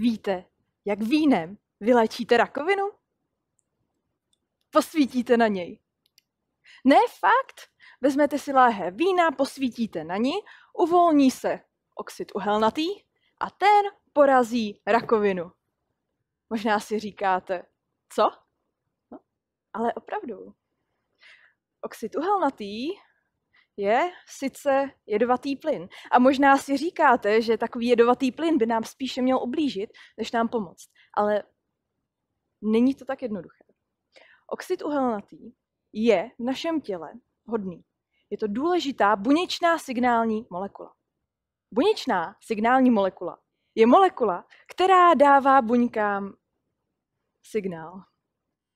Víte, jak vínem vylečíte rakovinu? Posvítíte na něj. Ne, fakt. Vezmete si láhev vína, posvítíte na ní, uvolní se oxid uhelnatý a ten porazí rakovinu. Možná si říkáte, co? No, ale opravdu. Oxid uhelnatý je sice jedovatý plyn. A možná si říkáte, že takový jedovatý plyn by nám spíše měl ublížit, než nám pomoct. Ale není to tak jednoduché. Oxid uhelnatý je v našem těle hodný. Je to důležitá buněčná signální molekula. Buněčná signální molekula je molekula, která dává buňkám signál.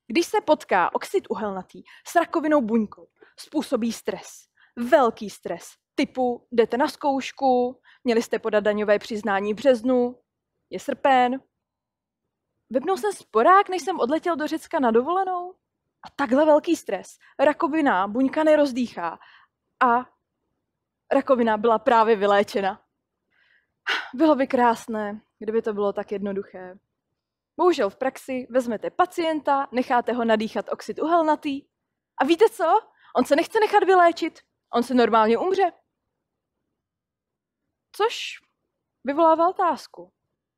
Když se potká oxid uhelnatý s rakovinou buňkou, způsobí stres velký stres. Typu, jdete na zkoušku, měli jste podat daňové přiznání v březnu, je srpen. Vypnul jsem sporák, než jsem odletěl do Řecka na dovolenou. A takhle velký stres. Rakovina, buňka nerozdýchá. A rakovina byla právě vyléčena. Bylo by krásné, kdyby to bylo tak jednoduché. Bohužel v praxi vezmete pacienta, necháte ho nadýchat oxid uhelnatý a víte co? On se nechce nechat vyléčit, on se normálně umře. Což vyvolává otázku,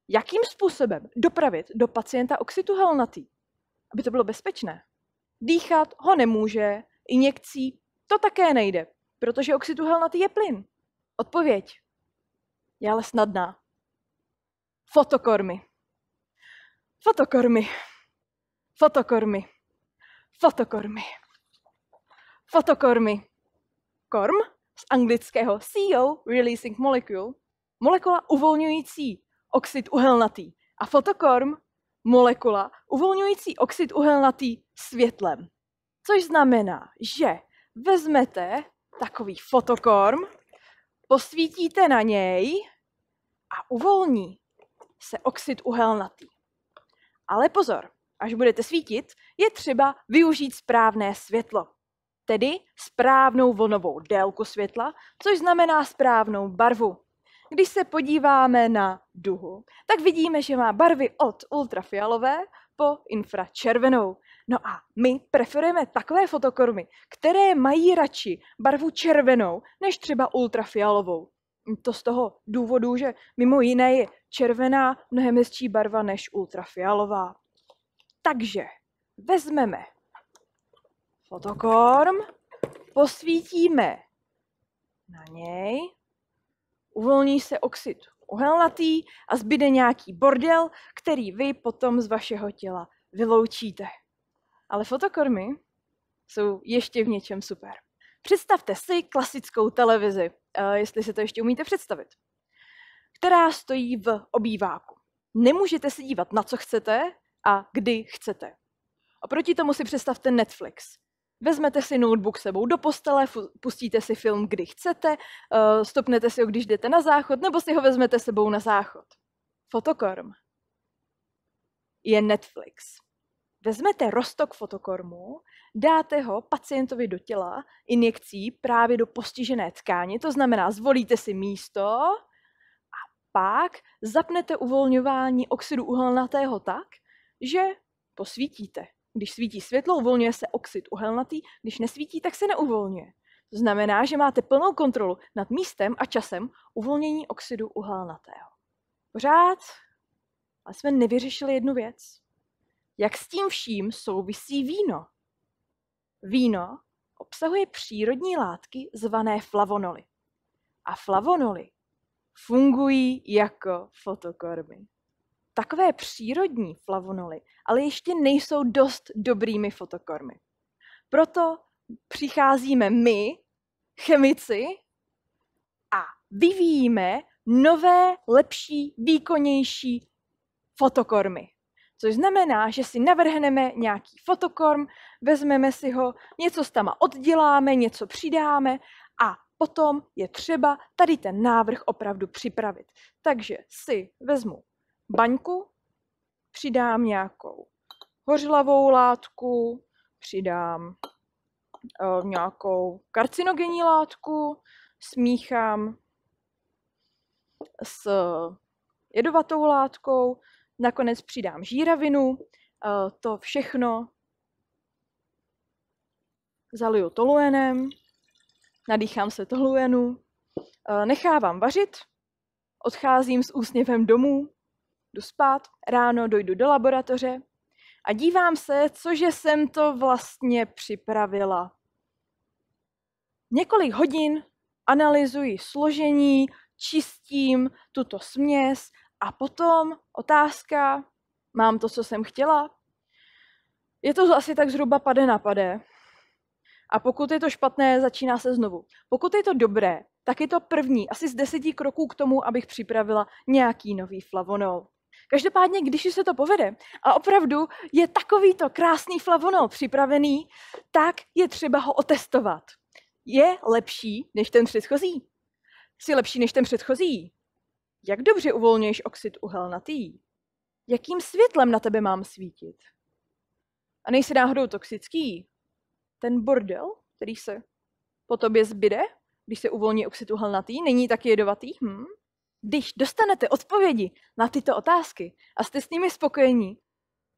jakým způsobem dopravit do pacienta oxytuhelnatý, aby to bylo bezpečné. Dýchat ho nemůže, injekcí to také nejde, protože oxytuhelnatý je plyn. Odpověď je ale snadná. Fotokormy. Fotokormy. Fotokormy. Fotokormy. Fotokormy korm z anglického CO, releasing molecule, molekula uvolňující oxid uhelnatý a fotokorm, molekula uvolňující oxid uhelnatý světlem. Což znamená, že vezmete takový fotokorm, posvítíte na něj a uvolní se oxid uhelnatý. Ale pozor, až budete svítit, je třeba využít správné světlo tedy správnou vlnovou délku světla, což znamená správnou barvu. Když se podíváme na duhu, tak vidíme, že má barvy od ultrafialové po infračervenou. No a my preferujeme takové fotokormy, které mají radši barvu červenou než třeba ultrafialovou. To z toho důvodu, že mimo jiné je červená mnohem hezčí barva než ultrafialová. Takže vezmeme fotokorm, posvítíme na něj, uvolní se oxid uhelnatý a zbyde nějaký bordel, který vy potom z vašeho těla vyloučíte. Ale fotokormy jsou ještě v něčem super. Představte si klasickou televizi, eh, jestli si to ještě umíte představit, která stojí v obýváku. Nemůžete se dívat na co chcete a kdy chcete. Oproti tomu si představte Netflix. Vezmete si notebook sebou do postele, pustíte si film, kdy chcete, eh, stopnete si ho, když jdete na záchod, nebo si ho vezmete sebou na záchod. Fotokorm je Netflix. Vezmete rostok fotokormu, dáte ho pacientovi do těla injekcí právě do postižené tkáně, to znamená, zvolíte si místo a pak zapnete uvolňování oxidu uhelnatého tak, že posvítíte. Když svítí světlo, uvolňuje se oxid uhelnatý, když nesvítí, tak se neuvolňuje. To znamená, že máte plnou kontrolu nad místem a časem uvolnění oxidu uhelnatého. Pořád, ale jsme nevyřešili jednu věc. Jak s tím vším souvisí víno? Víno obsahuje přírodní látky zvané flavonoly. A flavonoly fungují jako fotokormy takové přírodní flavonoly ale ještě nejsou dost dobrými fotokormy. Proto přicházíme my, chemici, a vyvíjíme nové, lepší, výkonnější fotokormy. Což znamená, že si navrhneme nějaký fotokorm, vezmeme si ho, něco s tam odděláme, něco přidáme a potom je třeba tady ten návrh opravdu připravit. Takže si vezmu baňku, přidám nějakou hořlavou látku, přidám uh, nějakou karcinogenní látku, smíchám s jedovatou látkou, nakonec přidám žíravinu, uh, to všechno zaliju toluenem, nadýchám se toluenu, eh, nechávám vařit, odcházím s úsměvem domů jdu spát, ráno dojdu do laboratoře a dívám se, cože jsem to vlastně připravila. Několik hodin analyzuji složení, čistím tuto směs a potom otázka, mám to, co jsem chtěla? Je to asi tak zhruba pade na pade. A pokud je to špatné, začíná se znovu. Pokud je to dobré, tak je to první, asi z deseti kroků k tomu, abych připravila nějaký nový flavonol. Každopádně, když se to povede a opravdu je takovýto krásný flavonol připravený, tak je třeba ho otestovat. Je lepší než ten předchozí? Jsi lepší než ten předchozí? Jak dobře uvolňuješ oxid uhelnatý? Jakým světlem na tebe mám svítit? A nejsi náhodou toxický? Ten bordel, který se po tobě zbyde, když se uvolní oxid uhelnatý, není tak jedovatý? Hm? Když dostanete odpovědi na tyto otázky a jste s nimi spokojení,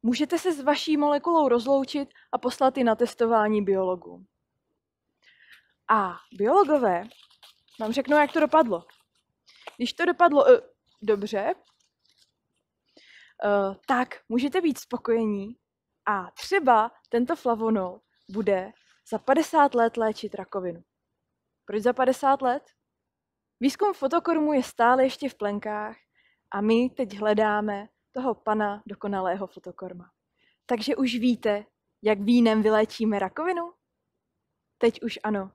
můžete se s vaší molekulou rozloučit a poslat ji na testování biologů. A biologové vám řeknou, jak to dopadlo. Když to dopadlo uh, dobře, uh, tak můžete být spokojení a třeba tento flavonol bude za 50 let léčit rakovinu. Proč za 50 let? Výzkum fotokormu je stále ještě v plenkách a my teď hledáme toho pana dokonalého fotokorma. Takže už víte, jak vínem vyléčíme rakovinu? Teď už ano.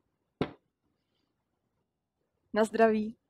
Na zdraví.